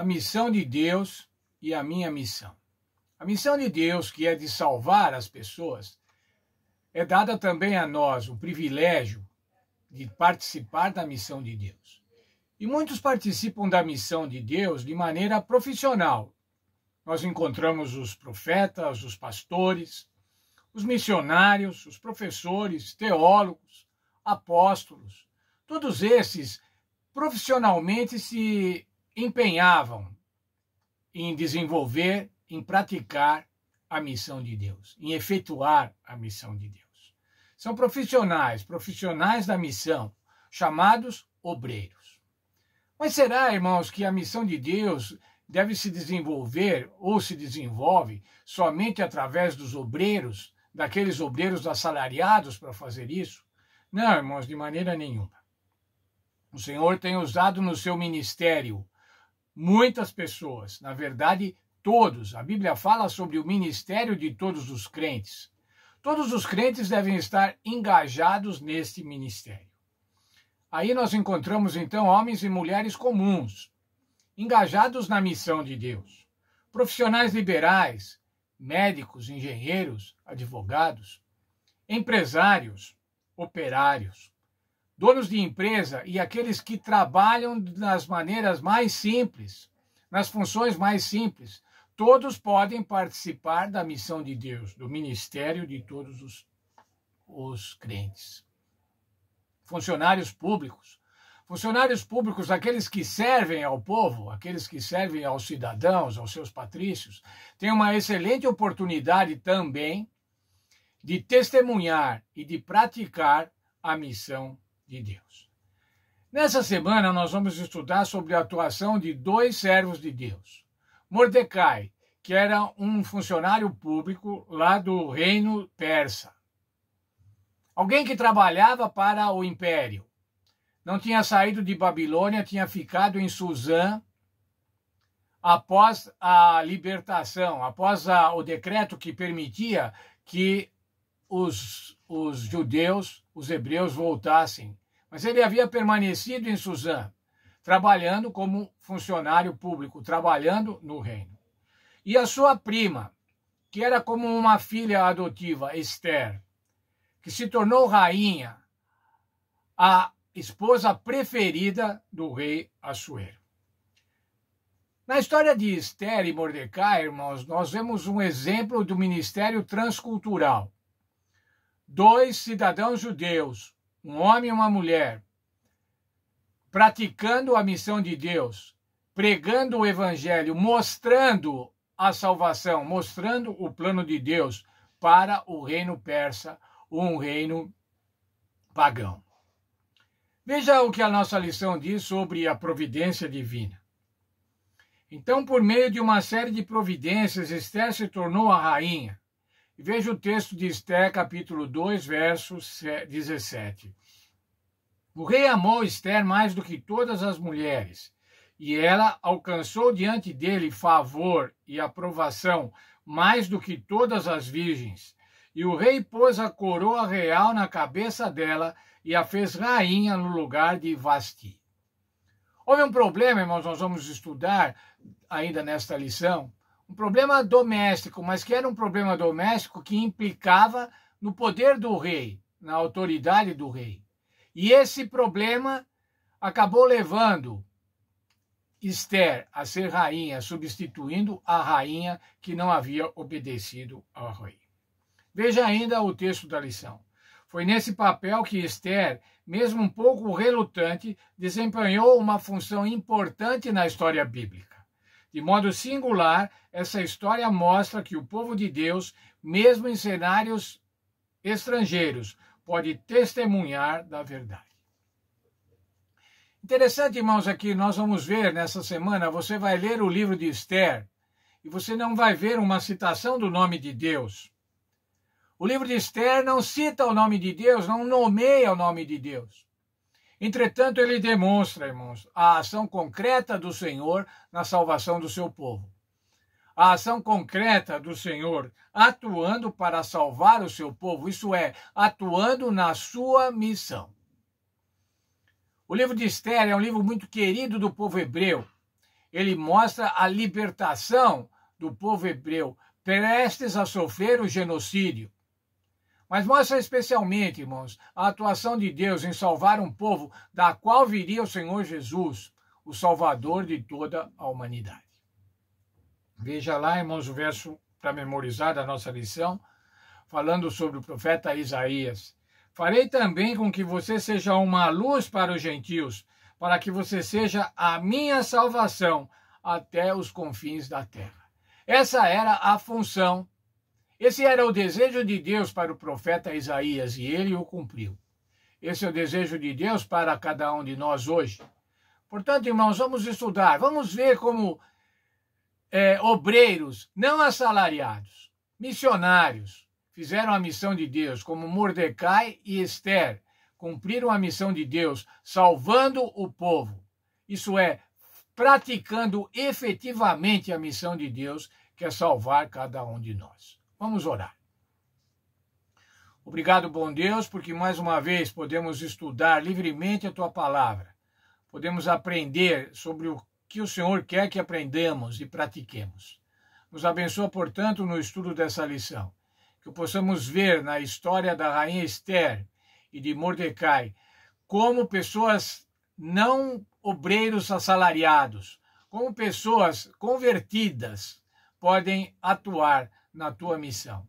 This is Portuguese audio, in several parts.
a missão de Deus e a minha missão. A missão de Deus, que é de salvar as pessoas, é dada também a nós o privilégio de participar da missão de Deus. E muitos participam da missão de Deus de maneira profissional. Nós encontramos os profetas, os pastores, os missionários, os professores, teólogos, apóstolos. Todos esses profissionalmente se empenhavam em desenvolver, em praticar a missão de Deus, em efetuar a missão de Deus. São profissionais, profissionais da missão, chamados obreiros. Mas será, irmãos, que a missão de Deus deve se desenvolver ou se desenvolve somente através dos obreiros, daqueles obreiros assalariados para fazer isso? Não, irmãos, de maneira nenhuma. O Senhor tem usado no seu ministério Muitas pessoas, na verdade, todos. A Bíblia fala sobre o ministério de todos os crentes. Todos os crentes devem estar engajados neste ministério. Aí nós encontramos então homens e mulheres comuns, engajados na missão de Deus, profissionais liberais, médicos, engenheiros, advogados, empresários, operários donos de empresa e aqueles que trabalham nas maneiras mais simples, nas funções mais simples, todos podem participar da missão de Deus, do ministério de todos os, os crentes. Funcionários públicos. Funcionários públicos, aqueles que servem ao povo, aqueles que servem aos cidadãos, aos seus patrícios, têm uma excelente oportunidade também de testemunhar e de praticar a missão de Deus. Nessa semana, nós vamos estudar sobre a atuação de dois servos de Deus. Mordecai, que era um funcionário público lá do reino persa. Alguém que trabalhava para o império. Não tinha saído de Babilônia, tinha ficado em Suzã após a libertação, após a, o decreto que permitia que os, os judeus, os hebreus, voltassem mas ele havia permanecido em Suzã, trabalhando como funcionário público, trabalhando no reino. E a sua prima, que era como uma filha adotiva, Esther, que se tornou rainha, a esposa preferida do rei Assuero. Na história de Esther e Mordecai, irmãos, nós vemos um exemplo do ministério transcultural. Dois cidadãos judeus, um homem e uma mulher, praticando a missão de Deus, pregando o evangelho, mostrando a salvação, mostrando o plano de Deus para o reino persa, um reino pagão. Veja o que a nossa lição diz sobre a providência divina. Então, por meio de uma série de providências, Esther se tornou a rainha. Veja o texto de Esté, capítulo 2, verso 17. O rei amou Esther mais do que todas as mulheres, e ela alcançou diante dele favor e aprovação mais do que todas as virgens. E o rei pôs a coroa real na cabeça dela e a fez rainha no lugar de Vasti. Houve um problema, irmãos, nós vamos estudar ainda nesta lição, um problema doméstico, mas que era um problema doméstico que implicava no poder do rei, na autoridade do rei. E esse problema acabou levando Esther a ser rainha, substituindo a rainha que não havia obedecido ao rei. Veja ainda o texto da lição. Foi nesse papel que Esther, mesmo um pouco relutante, desempenhou uma função importante na história bíblica. De modo singular, essa história mostra que o povo de Deus, mesmo em cenários estrangeiros, pode testemunhar da verdade. Interessante, irmãos, aqui é nós vamos ver nessa semana, você vai ler o livro de Esther e você não vai ver uma citação do nome de Deus. O livro de Esther não cita o nome de Deus, não nomeia o nome de Deus. Entretanto, ele demonstra, irmãos, a ação concreta do Senhor na salvação do seu povo. A ação concreta do Senhor atuando para salvar o seu povo, isso é, atuando na sua missão. O livro de Esther é um livro muito querido do povo hebreu. Ele mostra a libertação do povo hebreu prestes a sofrer o genocídio. Mas mostra especialmente, irmãos, a atuação de Deus em salvar um povo da qual viria o Senhor Jesus, o Salvador de toda a humanidade. Veja lá, irmãos, o verso para memorizar da nossa lição, falando sobre o profeta Isaías. Farei também com que você seja uma luz para os gentios, para que você seja a minha salvação até os confins da terra. Essa era a função esse era o desejo de Deus para o profeta Isaías e ele o cumpriu. Esse é o desejo de Deus para cada um de nós hoje. Portanto, irmãos, vamos estudar, vamos ver como é, obreiros, não assalariados, missionários, fizeram a missão de Deus, como Mordecai e Esther cumpriram a missão de Deus, salvando o povo. Isso é, praticando efetivamente a missão de Deus, que é salvar cada um de nós. Vamos orar. Obrigado, bom Deus, porque mais uma vez podemos estudar livremente a tua palavra. Podemos aprender sobre o que o Senhor quer que aprendamos e pratiquemos. Nos abençoa, portanto, no estudo dessa lição, que possamos ver na história da rainha Esther e de Mordecai como pessoas não obreiros assalariados, como pessoas convertidas podem atuar na tua missão,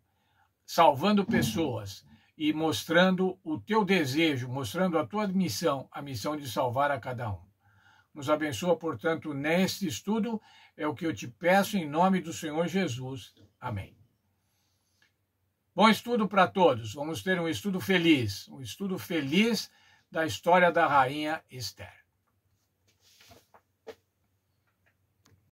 salvando pessoas e mostrando o teu desejo, mostrando a tua missão, a missão de salvar a cada um. Nos abençoa, portanto, neste estudo, é o que eu te peço em nome do Senhor Jesus. Amém. Bom estudo para todos. Vamos ter um estudo feliz, um estudo feliz da história da rainha Esther.